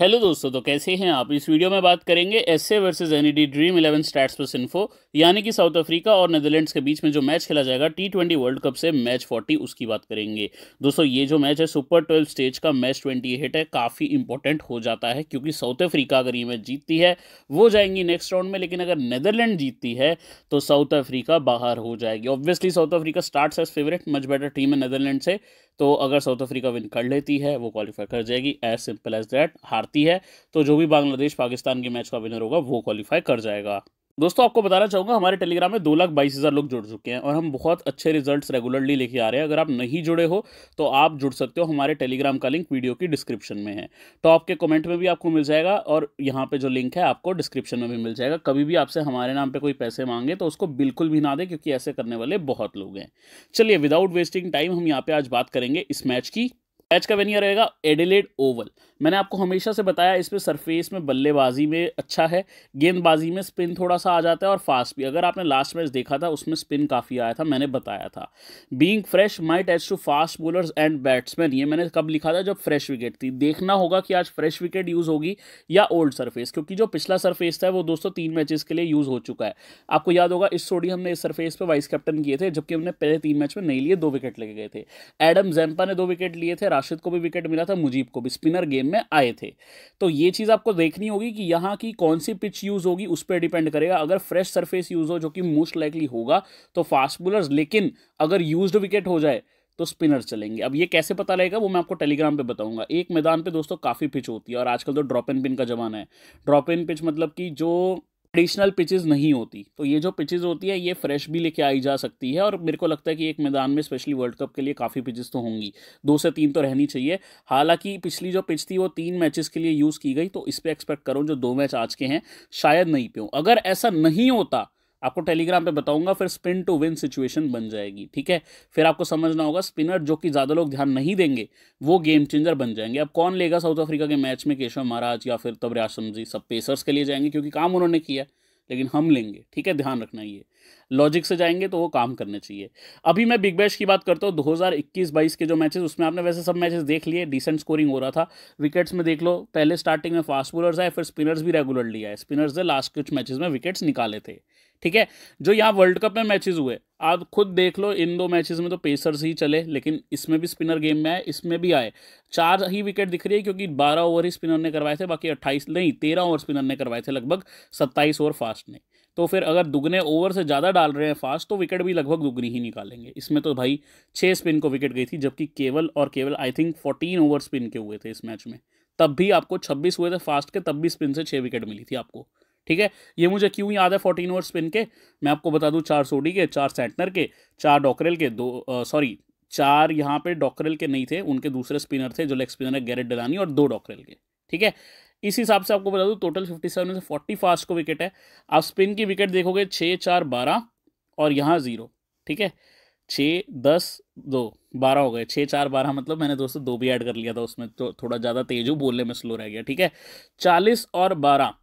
hello दोस्तों तो कैसे हैं आप इस वीडियो में बात करेंगे S A versus NED dream eleven stats plus info यानी कि साउथ अफ्रीका और नेदरलैंड्स के बीच में जो मैच खेला जाएगा टी ट्वेंटी वर्ल्ड कप से मैच फोर्टी उसकी बात करेंगे दोस्तों ये जो मैच है सुपर ट्वेल्व स्टेज का मैच ट्वेंटी एट है काफ़ी इंपॉर्टेंट हो जाता है क्योंकि साउथ अफ्रीका अगर ये मैच जीतती है वो जाएंगी नेक्स्ट राउंड में लेकिन अगर नेदरलैंड जीतती है तो साउथ अफ्रीका बाहर हो जाएगी obviously South Africa start as favourite much better team है नीदरलैंड से तो अगर साउथ अफ्रीका विन कर लेती है वो क्वालिफाई कर जाएगी एज सिंपल एज दैट हारती है तो जो भी बांग्लादेश पाकिस्तान के मैच का विनर होगा वो क्वालिफाई कर जाएगा दोस्तों आपको बताना चाहूँगा हमारे टेलीग्राम में दो लाख बाईस हज़ार लोग जुड़ चुके हैं और हम बहुत अच्छे रिजल्ट्स रेगुलरली लेके आ रहे हैं अगर आप नहीं जुड़े हो तो आप जुड़ सकते हो हमारे टेलीग्राम का लिंक वीडियो की डिस्क्रिप्शन में है तो आपके कमेंट में भी आपको मिल जाएगा और यहाँ पे जो लिंक है आपको डिस्क्रिप्शन में भी मिल जाएगा कभी भी आपसे हमारे नाम पर कोई पैसे मांगे तो उसको बिल्कुल भी ना दें क्योंकि ऐसे करने वाले बहुत लोग हैं चलिए विदाउट वेस्टिंग टाइम हम यहाँ पर आज बात करेंगे इस मैच की एच का वेन्यू रहेगा एडिलेड ओवल मैंने आपको हमेशा से बताया इस पर सरफेस में बल्लेबाजी में अच्छा है गेंदबाजी में स्पिन थोड़ा सा आ जाता है और फास्ट भी अगर आपने लास्ट मैच देखा था उसमें स्पिन काफ़ी आया था मैंने बताया था being fresh might H two fast bowlers and batsman ये मैंने कब लिखा था जब फ्रेश विकेट थी देखना होगा कि आज फ्रेश विकेट यूज़ होगी या ओल्ड सरफेस क्योंकि जो पिछला सरफेस था वो दोस्तों तीन मैचेस के लिए यूज़ हो चुका है आपको याद होगा इस सोडी हमने इस सरफेस पर वाइस कैप्टन किए थे जबकि हमने पहले तीन मैच में नहीं लिए दो विकेट लगे गए थे एडम जैम्पा ने दो विकेट लिए थे राशिद को भी विकेट मिला था मुजीब को भी स्पिनर गेम में आए थे तो ये चीज़ आपको देखनी होगी कि यहाँ की कौन सी पिच यूज़ होगी उस पर डिपेंड करेगा अगर फ्रेश सरफेस यूज़ हो जो कि मोस्ट लाइकली होगा तो फास्ट बोलर्स लेकिन अगर यूज विकेट हो जाए तो स्पिनर चलेंगे अब ये कैसे पता लगेगा वो मैं आपको टेलीग्राम पे बताऊंगा एक मैदान पे दोस्तों काफ़ी पिच होती है और आजकल तो ड्रॉप इन पिन का ज़माना है ड्रॉप इन पिच मतलब कि जो एडिशनल पिचेस नहीं होती तो ये जो पिचेस होती है ये फ्रेश भी लेके आई जा सकती है और मेरे को लगता है कि एक मैदान में स्पेशली वर्ल्ड कप के लिए काफ़ी पिचेस तो होंगी दो से तीन तो रहनी चाहिए हालांकि पिछली जो पिच थी वो तीन मैचेस के लिए यूज़ की गई तो इस पर एक्सपेक्ट करो जो दो मैच आज के हैं शायद नहीं पे अगर ऐसा नहीं होता आपको टेलीग्राम पे बताऊंगा फिर स्पिन टू विन सिचुएशन बन जाएगी ठीक है फिर आपको समझना होगा स्पिनर जो कि ज़्यादा लोग ध्यान नहीं देंगे वो गेम चेंजर बन जाएंगे अब कौन लेगा साउथ अफ्रीका के मैच में केशव महाराज या फिर तबरे आसम जी सब पेसर्स के लिए जाएंगे क्योंकि काम उन्होंने किया लेकिन हम लेंगे ठीक है ध्यान रखना ये लॉजिक से जाएंगे तो वो काम करने चाहिए अभी मैं बिग बैश की बात करता हूँ दो हज़ार के जो मैचेस उसमें आपने वैसे सब मैचेस देख लिए डिसेंट स्कोरिंग हो रहा था विकेट्स में देख लो पहले स्टार्टिंग में फास्ट बॉलर्स आए फिर स्पिनर्स भी रेगुलर लिया है स्पिनर्स ने लास्ट कुछ मैचेस में विकेट्स निकाले थे ठीक है जो यहाँ वर्ल्ड कप में मैचेस हुए आप खुद देख लो इन दो मैचेस में तो पेसर्स ही चले लेकिन इसमें भी स्पिनर गेम में आए इसमें भी आए चार ही विकेट दिख रही है क्योंकि बारह ओवर ही स्पिनर ने करवाए थे बाकी अट्ठाईस नहीं तेरह ओवर स्पिनर ने करवाए थे लगभग सत्ताईस ओवर फास्ट ने तो फिर अगर दुगने ओवर से ज़्यादा डाल रहे हैं फास्ट तो विकेट भी लगभग दुगनी ही निकालेंगे इसमें तो भाई छः स्पिन को विकेट गई थी जबकि केवल और केवल I think fourteen over spin के हुए थे इस मैच में तब भी आपको छब्बीस हुए थे फास्ट के तब भी स्पिन से छः विकेट मिली थी आपको ठीक है ये मुझे क्यों याद है फोर्टीन ओवर स्पिन के मैं आपको बता दूँ चार सोडी के चार सेंटनर के चार डॉकरेल के दो सॉरी चार यहाँ पे डॉकरेल के नहीं थे उनके दूसरे स्पिनर थे जो लेग स्पिनर है गैरेट डलानी और दो डॉकरेल के ठीक है इस हिसाब से आपको बता दूँ टोटल फिफ्टी सेवन में से फोर्टी फास्ट को विकेट है आप स्पिन की विकेट देखोगे छः चार बारह और यहाँ ज़ीरो ठीक है छः दस दो बारह हो गए छः चार बारह मतलब मैंने दोस्तों दो भी ऐड कर लिया था उसमें तो थोड़ा ज़्यादा तेज हूँ बोलने में स्लो रह गया ठीक है चालीस और बारह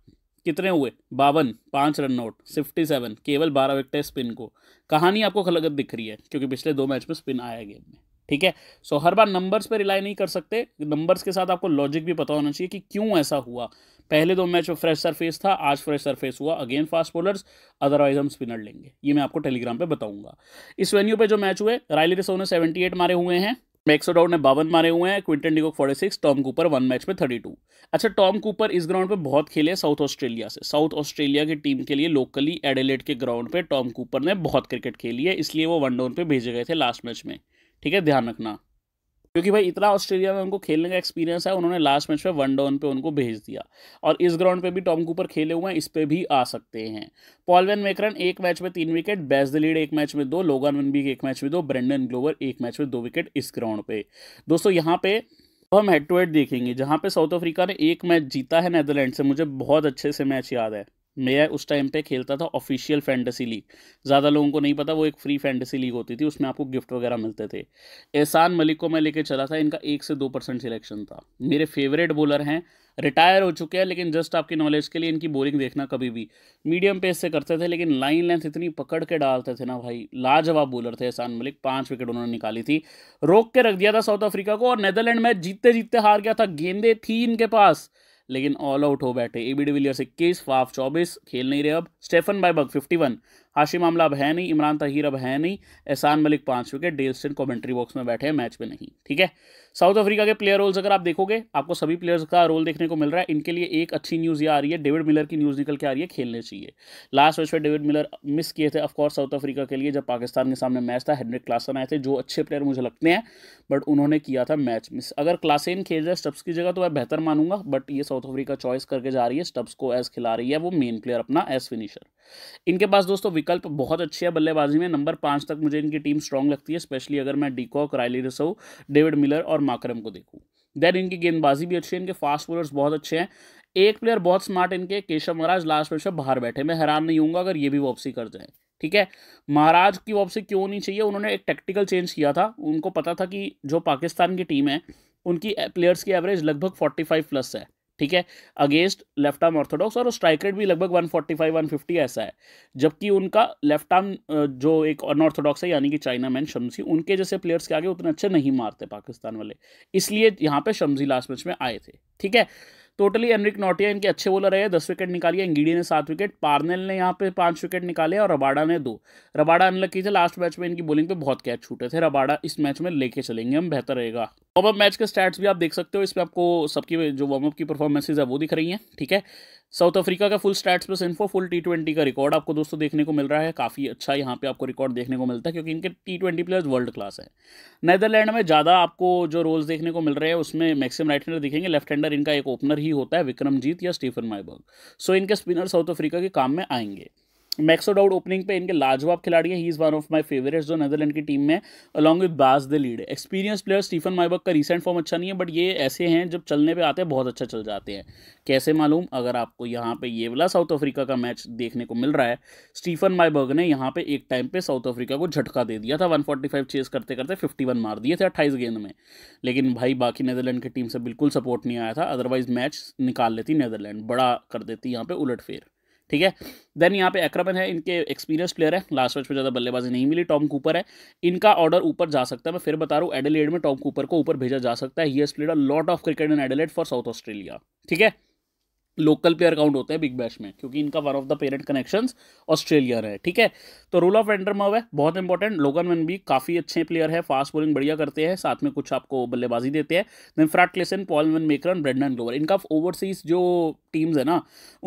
कितने हुए बावन पाँच रन आउट फिफ्टी सेवन केवल बारह विकेट है स्पिन को कहानी आपको खलगत दिख रही है क्योंकि पिछले दो मैच में स्पिन आया गेम में ठीक है सो हर बार नंबर्स पे रिलाई नहीं कर सकते नंबर्स के साथ आपको लॉजिक भी पता होना चाहिए कि क्यों ऐसा हुआ पहले दो मैच में फ्रेश सरफेस था आज फ्रेश सरफेस हुआ अगेन फास्ट बॉलर्स अदरवाइज हम स्पिनर लेंगे ये मैं आपको टेलीग्राम पे बताऊंगा इस वेन्यू पे जो मैच हुए रायली रिसो ने सेवेंटी मारे हुए हैं मैक्सोडाउट ने बावन मारे हुए हैं क्विंटन डिगो forty six Tom Cooper one match में थर्टी टू अच्छा टॉम कूपर इस ग्राउंड पे बहुत खेले साउथ ऑस्ट्रेलिया से साउथ ऑस्ट्रेलिया की टीम के लिए लोकली एडेलेट के ग्राउंड पे टॉम कूपर ने बहुत क्रिकेट खेली है इसलिए वो वन डाउन पे भेजे गए थे लास्ट मैच में ठीक है ध्यान रखना क्योंकि भाई इतना ऑस्ट्रेलिया में उनको खेलने का एक्सपीरियंस है उन्होंने लास्ट मैच में वन डाउन पे उनको भेज दिया और इस ग्राउंड पे भी टॉम कूपर खेले हुए हैं इस पे भी आ सकते हैं पॉलवेन मेकरन एक मैच में तीन विकेट बेस्ट द लीड एक मैच में दो लोगन वनबीक एक मैच में दो ब्रेंडन ग्लोवर एक मैच में दो विकेट इस ग्राउंड पे दोस्तों यहाँ पे तो हम हेड टू हेड देखेंगे जहाँ पे साउथ अफ्रीका ने एक मैच जीता है नैदरलैंड से मुझे बहुत अच्छे से मैच याद है मैं उस टाइम पे खेलता था ऑफिशियल फैंटेसी लीग ज़्यादा लोगों को नहीं पता वो एक फ्री फैंटेसी लीग होती थी उसमें आपको गिफ्ट वगैरह मिलते थे एहसान मलिक को मैं लेके चला था इनका एक से दो परसेंट सिलेक्शन था मेरे फेवरेट बॉलर हैं रिटायर हो चुके हैं लेकिन जस्ट आपकी नॉलेज के लिए इनकी बोलिंग देखना कभी भी मीडियम पेस से करते थे लेकिन लाइन लेंथ इतनी पकड़ के डालते थे ना भाई लाजवाब बॉलर थे एहसान मलिक पाँच विकेट उन्होंने निकाली थी रोक के रख दिया था साउथ अफ्रीका को और नेदरलैंड मैच जीतते जीतते हार गया था गेंदे थी इनके पास लेकिन ऑल आउट हो बैठे एबी डिविलियर्स इक्कीस फाफ चौबीस खेल नहीं रहे अब स्टेफन बायबक फिफ्टी वन हाशिम आमला अब है नहीं इमरान तहिर अब है नहीं एहसान मलिक पाँच विकेट डेलस्टन कॉमेंट्री बॉक्स में बैठे हैं मैच में नहीं ठीक है साउथ अफ्रीका के प्लेयर रोल्स अगर आप देखोगे आपको सभी प्लेयर्स का रोल देखने को मिल रहा है इनके लिए एक अच्छी न्यूज़ ये आ रही है डेविड मिलर की न्यूज़ निकल के आ रही है खेलने चाहिए लास्ट मैच में डेविड मिलर मिस किए थे ऑफकोर्स साउथ अफ्रीका के लिए जब पाकिस्तान के सामने मैच था हेनरिक क्लासन आए थे जो अच्छे प्लेयर मुझे लगते हैं बट उन्होंने किया था मैच मिस अगर क्लासेन खेल जाए स्टब्स की जगह तो मैं बेहतर मानूंगा बट ये साउथ अफ्रीका चॉइस करके जा रही है स्टब्स को एज खिला रही है वो मेन प्लेयर अपना एज फिनिशर इनके पास दोस्तों विकल्प बहुत अच्छे हैं बल्लेबाजी में नंबर पाँच तक मुझे इनकी टीम स्ट्रांग लगती है स्पेशली अगर मैं de Kock Rilee Rossouw David Miller और माकरम को देखूँ देन इनकी गेंदबाजी भी अच्छी है इनके फास्ट बॉलर्स बहुत अच्छे हैं एक प्लेयर बहुत स्मार्ट इनके केशव महाराज लास्ट में बाहर बैठे मैं हैरान नहीं हूँ अगर ये भी वापसी कर जाए ठीक है महाराज की वापसी क्यों नहीं चाहिए उन्होंने एक टेक्टिकल चेंज किया था उनको पता था कि जो पाकिस्तान की टीम है उनकी प्लेयर्स eh, की एवरेज लगभग फोर्टी फाइव प्लस है ठीक है अगेंस्ट लेफ्ट आर्म ऑर्थोडॉक्स और स्ट्राइक रेट भी लगभग 145 150 ऐसा है जबकि उनका लेफ्ट आर्म जो एक अनऑर्थोडॉक्स है यानी कि चाइना मैन शमसी उनके जैसे प्लेयर्स के आगे उतने अच्छे नहीं मारते पाकिस्तान वाले इसलिए यहाँ पे शमसी लास्ट मैच में आए थे ठीक है टोटली एनरिक नोटिया इनके अच्छे बॉलर रहे दस विकेट निकालिए इंगीडी ने सात विकेट पार्नेल ने यहाँ पे पांच विकेट निकाले और रबाडा ने दो रबाडा अनलकी थे लास्ट मैच में इनकी बॉलिंग पे बहुत कैच छूटे थे रबाडा इस मैच में लेके चलेंगे हम बेहतर रहेगा वार्म मैच के स्टैट्स भी आप देख सकते हो इसमें आपको सबकी जो वार्म की परफॉर्मेंसेज है वो दिख रही हैं ठीक है साउथ अफ्रीका का full stats plus info full T twenty का रिकॉर्ड आपको दोस्तों देखने को मिल रहा है काफ़ी अच्छा यहाँ पे आपको रिकॉर्ड देखने को मिलता है क्योंकि इनके T twenty players world class है नैदरलैंड में ज़्यादा आपको जो रोल्स देखने को मिल रहे हैं उसमें मैक्सिम राइट हैंडर दिखेंगे लेफ्ट हैंडर इनका एक ओपनर ही होता है विक्रमजीत या स्टीफन माइबर्ग सो इनके स्पिनर साउथ अफ्रीका के काम में आएंगे मैक्सो डाउट ओपनिंग पे इनके लाजवाब खिलाड़ी हैं he is one of my favourites जो नदरलैंड की टीम में along with Bas de Leede experience player Stephan Myburgh का रिसेंट फॉर्म अच्छा नहीं है बट ये ऐसे हैं जब चलने पे आते हैं बहुत अच्छा चल जाते हैं कैसे मालूम अगर आपको यहाँ पे ये वाला साउथ अफ्रीका का मैच देखने को मिल रहा है स्टीफन माइबर्ग ने यहाँ पे एक टाइम पे साउथ अफ्रीका को झटका दे दिया था वन चेस करते करते फिफ्टी मार दिए थे 28 गेंद में लेकिन भाई बाकी नीदरलैंड की टीम से बिल्कुल सपोर्ट नहीं आया था अदरवाइज मैच निकाल लेती नीदरलैंड बड़ा कर देती यहाँ पर उलटफेर ठीक है देन यहाँ पे एक्रमन है इनके एक्सपीरियंस प्लेयर है लास्ट मैच में ज़्यादा बल्लेबाजी नहीं मिली टॉम कूपर है इनका ऑर्डर ऊपर जा सकता है मैं फिर बता रहा हूँ एडिलेड में टॉम कूपर को ऊपर भेजा जा सकता है he has played a lot of cricket in Adelaide for South Australia ठीक है लोकल प्लेयर काउंट होते हैं बिग बैश में क्योंकि इनका one of the parent connection Australia है ठीक है तो रूल ऑफ एंडरमव है बहुत इंपॉर्टेंट लोगन मैन भी काफ़ी अच्छे प्लेयर है फास्ट बॉलिंग बढ़िया करते हैं साथ में कुछ आपको बल्लेबाजी देते हैं then Fred Klaassen Paul van Meekeren Brandon Glover इनका ओवरसीज जो टीम्स है ना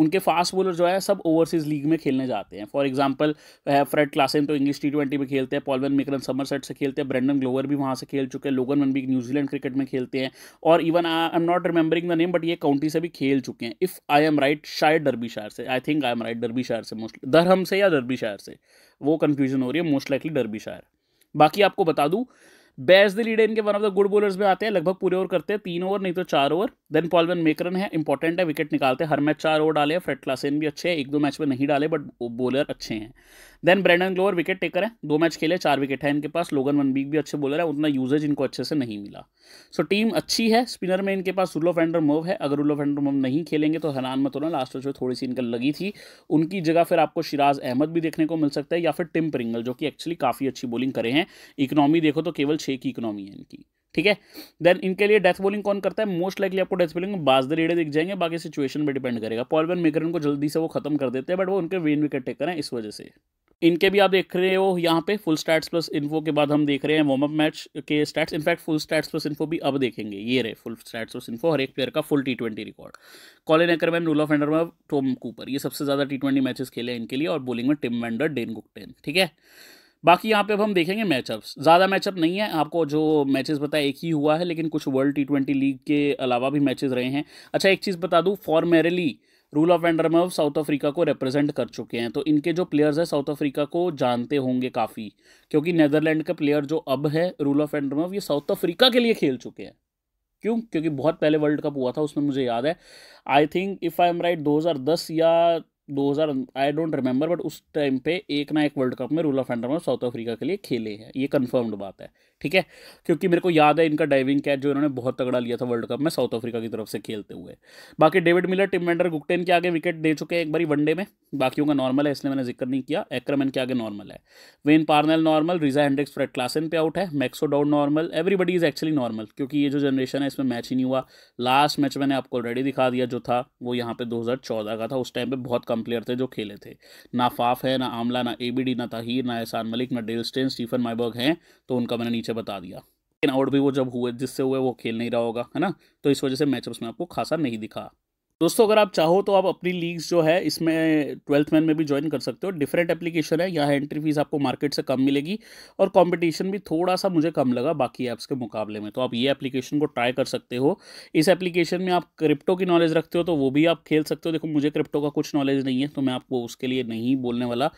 उनके फास्ट बॉलर जो है सब ओवरसीज लीग में खेलने जाते हैं फॉर एग्जाम्पल फ्रेड क्लासन तो इंग्लिश टी ट्वेंटी में खेलते हैं पॉलवन मेकरन समर सेट से खेलते हैं ब्रेंडन ग्लोवर भी वहाँ से खेल चुके हैं लोगन वन भी न्यूजीलैंड क्रिकेट में खेलते हैं और even I am not remembering the name but ये काउंटी से भी खेल चुके हैं इफ़ आई एम राइट शायद डरबी शायर से I think I am right Derbyshire से मोस्ट दरहम से या डरबी शायर से वो कन्फ्यूजन हो रही है मोस्ट लाइकली डरबी शायर बाकी आपको बता दूँ बेस्ट द लीडर इनके one of the good bowlers में आते हैं लगभग पूरे ओवर करते हैं तीन ओवर नहीं तो चार ओवर देन पॉलवन मेकरन है इंपॉर्टेंट है विकेट निकालते हैं हर मैच चार ओवर डाले फ्रेड क्लासेन भी अच्छे हैं एक दो मैच में नहीं डाले बट बॉलर अच्छे हैं then Brandon Glover wicket taker है दो मैच खेले चार विकेट है इनके पास लोगन वन बीक भी अच्छे बोलर है उतना यूजेज इनको अच्छे से नहीं मिला सो so, टीम अच्छी है स्पिनर में इनके पास रूलो फेंडर मोव है अगर रूलो फेंडर मोव नहीं खेलेंगे तो हनान मतोना लास्ट में थोड़ी सी इनका लगी थी उनकी जगह फिर आपको शिराज अहमद भी देखने को मिल सकता है या फिर टिम प्रिंगल जो कि एक्चुअली काफ़ी अच्छी बॉलिंग करे हैं इकनॉमी देखो तो केवल छः की इकनॉमी है इनकी ठीक है देन इनके लिए डेथ बोलिंग कौन करता है मोस्ट लाइकली आपको डेथ बोलिंग बाजदर बाज रेडे दिख जाएंगे बाकी सिचुएशन पर डिपेंड करेगा पॉलवेन मेकर को जल्दी से वो खत्म कर देते हैं बट वो उनके वेन विकेट टेकर हैं इस वजह से इनके भी आप देख रहे हो यहाँ पे फुल स्टैट्स प्लस इन्फो के बाद हम देख रहे हैं वार्म अप मैच के stats in fact full stats plus info भी अब देखेंगे ये रहे फुल स्टैट्स प्लस इन्फो हर एक प्लेयर का full T twenty record Colin Ackermann Roelof एंडर में टॉम कूपर ये सबसे ज़्यादा टी ट्वेंटी मैचेस खेले हैं इनके लिए और बॉलिंग में टिम वेंडर डेन गुप्टेन ठीक है बाकी यहाँ पे अब हम देखेंगे मैचअप्स ज़्यादा मैचअप नहीं है आपको जो मैचेस बताए एक ही हुआ है लेकिन कुछ वर्ल्ड टी ट्वेंटी लीग के अलावा भी मैचेस रहे हैं अच्छा एक चीज़ बता दूँ फॉर्मेरली रूल ऑफ एंडरम साउथ अफ्रीका को रिप्रेजेंट कर चुके हैं तो इनके जो प्लेयर्स हैं साउथ अफ्रीका को जानते होंगे काफ़ी क्योंकि नेदरलैंड का प्लेयर जो अब है रूल ऑफ एंडरम ये साउथ अफ्रीका के लिए खेल चुके हैं क्यों क्योंकि बहुत पहले वर्ल्ड कप हुआ था उसमें मुझे याद है I think if I am right 2010 या 2000 आई डोंट रिमेंबर बट उस टाइम पे एक ना एक वर्ल्ड कप में रूल ऑफ में साउथ अफ्रीका के लिए खेले हैं ये कन्फर्म्ड बात है ठीक है क्योंकि मेरे को याद है इनका डाइविंग कैच जो इन्होंने बहुत तगड़ा लिया था वर्ल्ड कप में साउथ अफ्रीका की तरफ से खेलते हुए बाकी David Miller Tim van der Gugten के आगे विकेट दे चुके हैं एक बारी वनडे में बाकियों का नॉर्मल है इसलिए मैंने जिक्र नहीं किया एक्रमन के आगे नॉर्मल है Wayne Parnell normal Reeza Hendricks Fred Klaassen पे आउट है Max O'Dowd normal everybody is actually normal क्योंकि ये जो जनरेशन है इसमें मैच ही नहीं हुआ लास्ट मैच मैंने आपको ऑलरेडी दिखा दिया जो था वो यहाँ पे दो का था उस टाइम पर बहुत कम प्लेयर थे जो खेले थे ना फाफ है ना आमला ना एबीडी ना ताहिर ना एहसान मलिक ना डेल स्टेन स्टीफन माइबर्ग हैं तो उनका मैंने नीचे बता दिया लेकिन आउट भी वो जब हुए जिससे हुए वो खेल नहीं रहा होगा है ना तो इस वजह से मैचअप्स में आपको खासा नहीं दिखा दोस्तों अगर आप चाहो तो आप अपनी लीग्स जो है इसमें ट्वेल्थ मैन में भी ज्वाइन कर सकते हो डिफरेंट एप्लीकेशन है यहाँ एंट्री फीस आपको मार्केट से कम मिलेगी और कंपटीशन भी थोड़ा सा मुझे कम लगा बाकी ऐप्स के मुकाबले में तो आप ये एप्लीकेशन को ट्राई कर सकते हो इस एप्लीकेशन में आप क्रिप्टो की नॉलेज रखते हो तो वो भी आप खेल सकते हो देखो मुझे क्रिप्टो का कुछ नॉलेज नहीं है तो मैं आपको उसके लिए नहीं बोलने वाला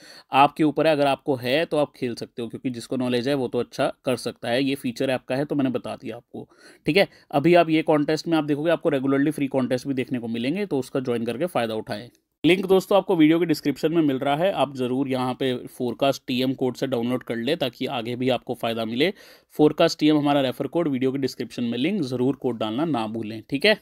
आपके ऊपर है अगर आपको है तो आप खेल सकते हो क्योंकि जिसको नॉलेज है वो तो अच्छा कर सकता है ये फीचर ऐप का है तो मैंने बता दिया आपको ठीक है अभी आप ये कॉन्टेस्ट में आप देखोगे आपको रेगुलरली फ्री कॉन्टेस्ट भी देखने को मिले मिलेंगे तो उसका ज्वाइन करके फ़ायदा उठाए लिंक दोस्तों आपको वीडियो के डिस्क्रिप्शन में मिल रहा है आप ज़रूर यहाँ पे फोरकास्ट टीएम कोड से डाउनलोड कर ले ताकि आगे भी आपको फ़ायदा मिले फोरकास्ट टीएम हमारा रेफर कोड वीडियो के डिस्क्रिप्शन में लिंक ज़रूर कोड डालना ना भूलें ठीक है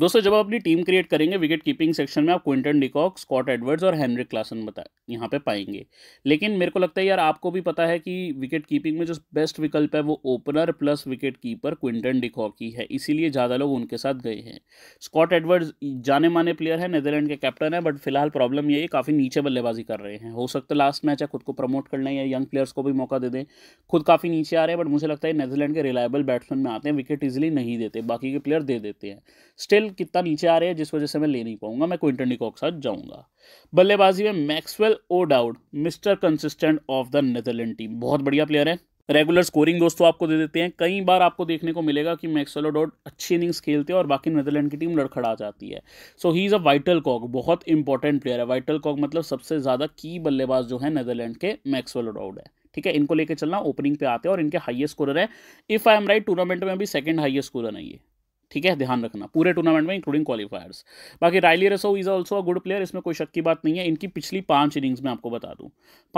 दोस्तों जब आप अपनी टीम क्रिएट करेंगे विकेट कीपिंग सेक्शन में आप क्विंटन डिकॉक स्कॉट एडवर्ड्स और हेनरिक क्लासन बता यहाँ पे पाएंगे लेकिन मेरे को लगता है यार आपको भी पता है कि विकेट कीपिंग में जो बेस्ट विकल्प है वो opener plus wicket keeper Quinton de Kock ही है इसीलिए ज़्यादा लोग उनके साथ गए हैं स्कॉट एडवर्ड्स जाने माने प्लेयर है नेदरलैंड के कैप्टन है बट फिलहाल प्रॉब्लम ये है काफ़ी नीचे बल्लेबाजी कर रहे हैं हो सकता है लास्ट मैच है खुद को प्रमोट करना या यंग प्लेयर्स को भी मौका दे दें खुद काफ़ी नीचे आ रहे हैं बट मुझे लगता है नेदरलैंड के रिलायबल बैट्समैन में आते हैं विकेट ईजिली नहीं देते बाकी के प्लेयर दे देते हैं स्टिल कितना नीचे आ रहे हैं जिस वजह से मैं ले नहीं पाऊंगा मैं क्विंटन डिकॉक के साथ जाऊंगा बल्लेबाजी में Maxwell O'Dowd mister consistent of the Netherland team बहुत बढ़िया प्लेयर है रेगुलर स्कोरिंग दोस्तों आपको दे देते हैं कई बार आपको देखने को मिलेगा कि मैक्सवेल ओडोड अच्छी इनिंग्स खेलते हैं और बाकी नेदरलैंड की टीम लड़खड़ा जाती है so he is a vital cog बहुत इंपॉर्टेंट प्लेयर है वाइटल कॉक मतलब सबसे ज़्यादा की बल्लेबाज जो है नेदरलैंड के मैक्सवेल ओडोड है ठीक है इनको लेकर चलना ओपनिंग पे आते हैं और इनके हाइएस्ट स्कोरर है if I am right tournament में भी सेकंड हाईएस्ट स्कोरर है ये ठीक है ध्यान रखना पूरे टूर्नामेंट में इंक्लूडिंग क्वालिफायर्स बाकी Rilee Rossouw is also a good player इसमें कोई शक की बात नहीं है इनकी पिछली पांच इनिंग्स में आपको बता दूं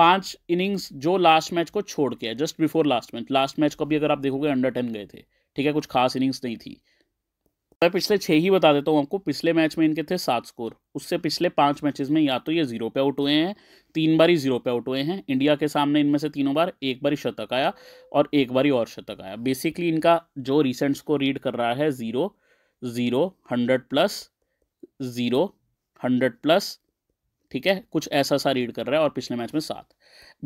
पांच इनिंग्स जो लास्ट मैच को छोड़ के just before last match last match को भी अगर आप देखोगे अंडर टेन गए थे ठीक है कुछ खास इनिंग्स नहीं थी मैं पिछले छः ही बता देता हूँ आपको पिछले मैच में इनके थे सात स्कोर उससे पिछले पांच मैचेस में या तो ये जीरो पे आउट हुए हैं तीन बार ही जीरो पे आउट हुए हैं इंडिया के सामने इनमें से तीनों बार एक बार ही शतक आया और एक बार ही और शतक आया बेसिकली इनका जो रिसेंट स्कोर रीड कर रहा है zero zero hundred plus zero hundred plus ठीक है कुछ ऐसा सा रीड कर रहा है और पिछले मैच में सात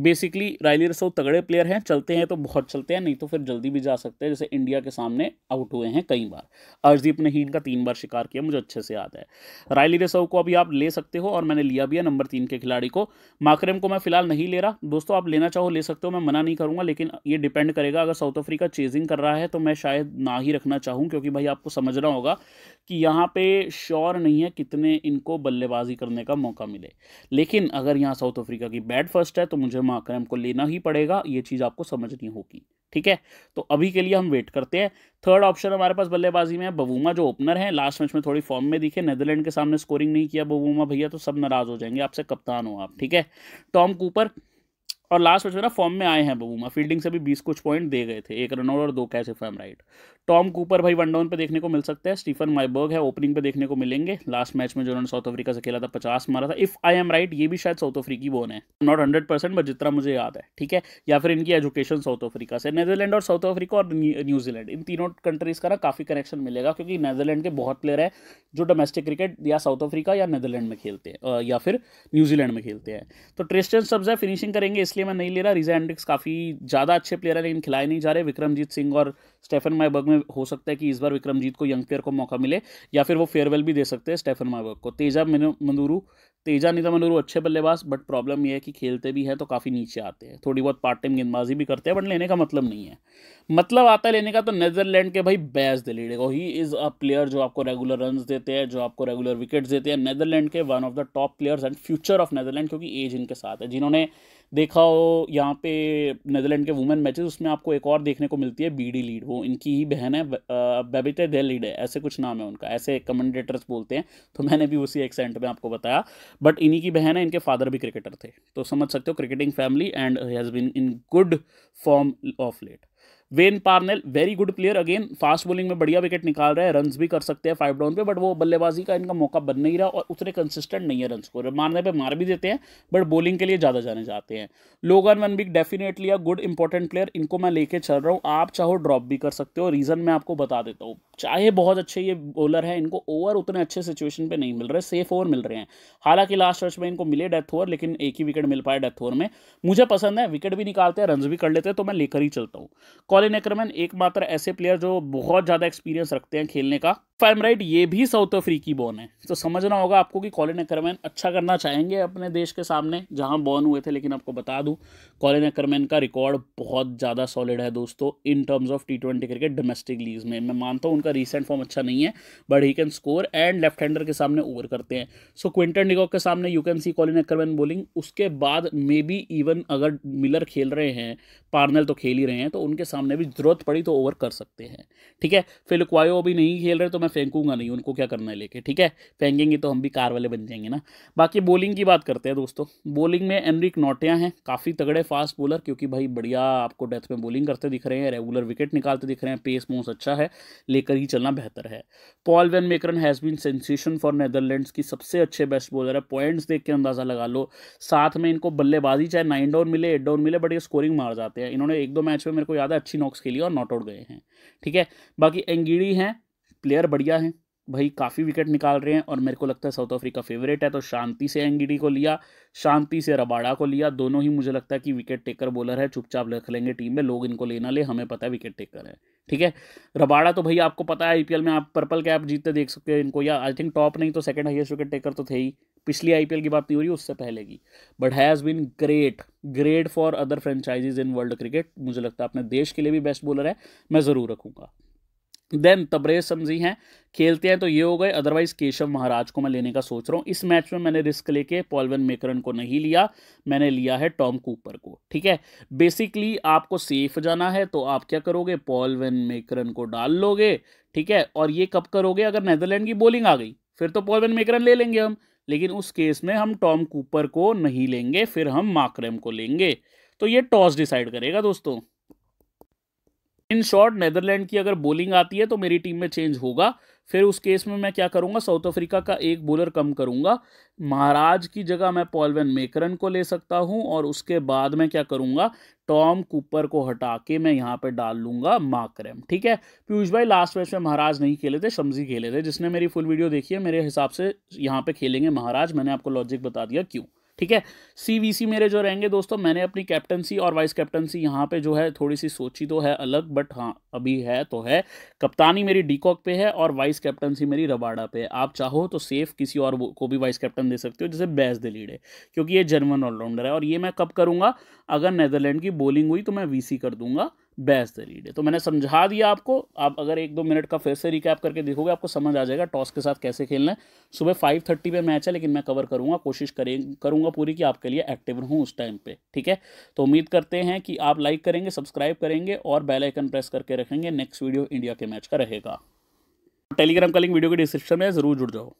बेसिकली रायली रसो तगड़े प्लेयर हैं चलते हैं तो बहुत चलते हैं नहीं तो फिर जल्दी भी जा सकते हैं जैसे इंडिया के सामने आउट हुए हैं कई बार अर्जदीप ने ही इनका तीन बार शिकार किया मुझे अच्छे से याद है रायली रसो को अभी आप ले सकते हो और मैंने लिया भी है नंबर तीन के खिलाड़ी को माकरेम को मैं फिलहाल नहीं ले रहा दोस्तों आप लेना चाहो ले सकते हो मैं मना नहीं करूँगा लेकिन ये डिपेंड करेगा अगर साउथ अफ्रीका चेजिंग कर रहा है तो मैं शायद ना ही रखना चाहूँ क्योंकि भाई आपको समझना होगा कि यहाँ पे श्योर नहीं है कितने इनको बल्लेबाजी करने का मौका मिले लेकिन अगर यहाँ साउथ अफ्रीका की बैट फर्स्ट है तो मुझे माक्रम को लेना ही पड़ेगा ये चीज़ आपको समझनी होगी ठीक है तो अभी के लिए हम वेट करते हैं थर्ड ऑप्शन हमारे पास बल्लेबाजी में है बबूमा जो ओपनर है लास्ट मैच में थोड़ी फॉर्म में दिखे नेदरलैंड के सामने स्कोरिंग नहीं किया बबूमा भैया तो सब नाराज़ हो जाएंगे आपसे कप्तान हो आप ठीक है टॉम कूपर और लास्ट मैच में ना फॉर्म में आए हैं बबूमा फील्डिंग से भी बीस कुछ पॉइंट दे गए थे एक रनआउट और दो catch if I'm right Tom Cooper भाई वन डाउन पे देखने को मिल सकता है स्टीफन माइबर्ग है ओपनिंग पे देखने को मिलेंगे लास्ट मैच में जो उन्होंने साउथ अफ्रीका से खेला था पचास मारा था इफ आई एम राइट ये भी शायद साउथ अफ्रीकी बोन है नॉट हंड्रेड परसेंट बट जितना मुझे याद है ठीक है या फिर इनकी एजुकेशन साउथ अफ्रीका से नैदरलैंड और साउथ अफ्रीका और न्यूजीलैंड इन तीनों कंट्रीज़ का ना काफ़ी कनेक्शन मिलेगा क्योंकि नेदरलैंड के बहुत प्लेयर है जो डोमेस्टिक क्रिकेट या साउथ अफ्रीका या नीदरलैंड में खेलते हैं या फिर न्यूजीलैंड में खेलते हैं तो ट्रिस्टन सब्ज है फिनिशिंग करेंगे इस इसलिए मैं नहीं ले रहा रिजा एंड्रिक्स काफ़ी ज़्यादा अच्छे प्लेयर है लेकिन खिलाए नहीं जा रहे विक्रमजीत सिंह और स्टेफन माइबर्ग में हो सकता है कि इस बार विक्रमजीत को यंग प्लेयर को मौका मिले या फिर वो फेयरवेल भी दे सकते हैं स्टेफन माइबर्ग को तेजा मंदूरू तेजा निधा मंदूरू अच्छे बल्लेबाज बट प्रॉब्लम ये है कि खेलते भी हैं तो काफ़ी नीचे आते हैं थोड़ी बहुत पार्ट टाइम गेंदबाजी भी करते हैं बट लेने का मतलब नहीं है मतलब आता है लेने का तो नेदरलैंड के भाई बैस दे लीडेगा ही इज़ अ प्लेयर जो आपको रेगुलर रन देते हैं जो आपको रेगुलर विकेट्स देते हैं नेदरलैंड के one of the top players and future of Netherland क्योंकि एज इनके साथ है जिन्होंने देखा हो यहाँ पे नेदरलैंड के वुमेन मैचेस उसमें आपको एक और देखने को मिलती है बीडी लीड वो इनकी ही बहन है बेबिते डेलिडे ऐसे कुछ नाम है उनका ऐसे कमेंडेटर्स बोलते हैं तो मैंने भी उसी एक्सेंट में आपको बताया बट इन्हीं की बहन है इनके फादर भी क्रिकेटर थे तो समझ सकते हो cricketing family and has been in good form of late Wayne Parnell very good player again fast bowling में बढ़िया विकेट निकाल रहे हैं रन भी कर सकते हैं फाइव डाउन पे बट वो बल्लेबाजी का इनका मौका बन नहीं रहा और उतने कंसिस्टेंट नहीं है रन को मारने पर मार भी देते हैं बट बॉलिंग के लिए ज़्यादा जाने जाते हैं Logan van Beek definitely a good important player इनको मैं लेके चल रहा हूँ आप चाहो ड्रॉप भी कर सकते हो रीज़न मैं आपको बता देता हूँ चाहे बहुत अच्छे ये बॉलर है इनको ओवर उतने अच्छे सिचुएशन पर नहीं मिल रहे सेफ ओवर मिल रहे हैं हालांकि लास्ट टच में इनको मिले डेथ ओवर लेकिन एक ही विकेट मिल पाया डेथ ओवर में मुझे पसंद है विकेट भी निकालते हैं रन भी कर लेते हैं तो मैं लेकर ही चलता हूँ इनेक्रमैन एकमात्र ऐसे प्लेयर जो बहुत ज़्यादा एक्सपीरियंस रखते हैं खेलने का फाइम राइट ये भी साउथ अफ्रीकी बॉर्न है तो समझना होगा आपको कि कॉलिन एकरमैन अच्छा करना चाहेंगे अपने देश के सामने जहाँ बॉर्न हुए थे लेकिन आपको बता दूं कॉलिन एकरमैन का रिकॉर्ड बहुत ज़्यादा सॉलिड है दोस्तों in terms of T twenty cricket domestic league में मैं मानता हूँ उनका रिसेंट फॉर्म अच्छा नहीं है but he can score and left hander के सामने ओवर करते हैं सो क्विंटन डिकॉक के सामने you can see Colin Ackermann bowling उसके बाद मे बी इवन अगर मिलर खेल रहे हैं पार्नल तो खेल ही रहे हैं तो उनके सामने भी जरूरत पड़ी तो ओवर कर सकते हैं ठीक है फिर भी नहीं खेल रहे तो मैं फेंकूंगा नहीं उनको क्या करना है लेके ठीक है फेंकेंगे तो हम भी कार वाले बन जाएंगे ना बाकी बॉलिंग की बात करते हैं दोस्तों बॉलिंग में एनरिक नोटिया हैं काफ़ी तगड़े फास्ट बॉलर क्योंकि भाई बढ़िया आपको डेथ में बॉलिंग करते दिख रहे हैं रेगुलर विकेट निकालते दिख रहे हैं पेस मोस अच्छा है लेकर ही चलना बेहतर है Paul van Meekeren has been sensation for Netherlands की सबसे अच्छे बेस्ट बॉलर है पॉइंट्स देख के अंदाज़ा लगा लो साथ में इनको बल्लेबाजी चाहे नाइन डाउन मिले एट डाउन मिले बट ये स्कोरिंग मार जाते हैं इन्होंने एक दो मैच में मेरे को याद है अच्छी नॉक्स खेली और नॉट आउट गए हैं ठीक है बाकी एंगिड़ी हैं प्लेयर बढ़िया हैं भाई काफ़ी विकेट निकाल रहे हैं और मेरे को लगता है साउथ अफ्रीका फेवरेट है तो शांति से एंगिडी को लिया शांति से रबाड़ा को लिया दोनों ही मुझे लगता है कि विकेट टेकर बॉलर है चुपचाप रख लेंगे टीम में लोग इनको लेना ले हमें पता है विकेट टेकर है ठीक है रबाड़ा तो भाई आपको पता है आईपीएल में आप पर्पल कैप जीतते देख सकते हैं इनको या आई थिंक टॉप नहीं तो सेकंड हाइएस्ट विकेट टेकर तो थे ही पिछली आईपीएल की बात नहीं हो रही उससे पहले की but has been great great for other franchises in world cricket मुझे लगता है अपने देश के लिए भी बेस्ट बॉलर है मैं ज़रूर रखूँगा देन तबरेज समझी हैं खेलते हैं तो ये हो गए अदरवाइज केशव महाराज को मैं लेने का सोच रहा हूँ इस मैच में मैंने रिस्क लेके पॉलवन मेकरन को नहीं लिया मैंने लिया है टॉम कूपर को ठीक है बेसिकली आपको सेफ जाना है तो आप क्या करोगे पॉलवन मेकरन को डाल लोगे ठीक है और ये कब करोगे अगर नैदरलैंड की बॉलिंग आ गई फिर तो पॉलवन मेकरन ले लेंगे हम लेकिन उस केस में हम टॉम कूपर को नहीं लेंगे फिर हम माक्रम को लेंगे तो ये टॉस डिसाइड करेगा दोस्तों इन शॉर्ट नेदरलैंड की अगर बॉलिंग आती है तो मेरी टीम में चेंज होगा फिर उस केस में मैं क्या करूँगा साउथ अफ्रीका का एक बॉलर कम करूँगा महाराज की जगह मैं पॉलवेन मेकरन को ले सकता हूँ और उसके बाद मैं क्या करूँगा टॉम कूपर को हटा के मैं यहाँ पे डाल लूँगा माकरम ठीक है पीयूष भाई लास्ट मैच में महाराज नहीं खेले थे शमजी खेले थे जिसने मेरी फुल वीडियो देखी है मेरे हिसाब से यहाँ पे खेलेंगे महाराज मैंने आपको लॉजिक बता दिया क्यों ठीक है सीवीसी मेरे जो रहेंगे दोस्तों मैंने अपनी कैप्टनसी और वाइस कैप्टनसी यहाँ पे जो है थोड़ी सी सोची तो है अलग बट हाँ अभी है तो है कप्तानी मेरी डीकॉक पे है और वाइस कैप्टनसी मेरी रबाडा पे है आप चाहो तो सेफ किसी और को भी वाइस कैप्टन दे सकते हो जैसे बैस है क्योंकि ये जर्मन ऑलराउंडर है और ये मैं कब करूँगा अगर नैदरलैंड की बॉलिंग हुई तो मैं वी कर दूंगा बहस रीड है तो मैंने समझा दिया आपको आप अगर एक दो मिनट का फिर से रिकैप करके देखोगे आपको समझ आ जाएगा टॉस के साथ कैसे खेलना है सुबह फाइव थर्टी पर मैच है लेकिन मैं कवर करूँगा कोशिश करें करूँगा पूरी कि आपके लिए एक्टिव रहूँ उस टाइम पे ठीक है तो उम्मीद करते हैं कि आप लाइक करेंगे सब्सक्राइब करेंगे और बेलाइकन प्रेस करके रखेंगे नेक्स्ट वीडियो इंडिया के मैच का रहेगा टेलीग्राम का लिंक वीडियो के डिस्क्रिप्शन में ज़रूर जुड़ जाओ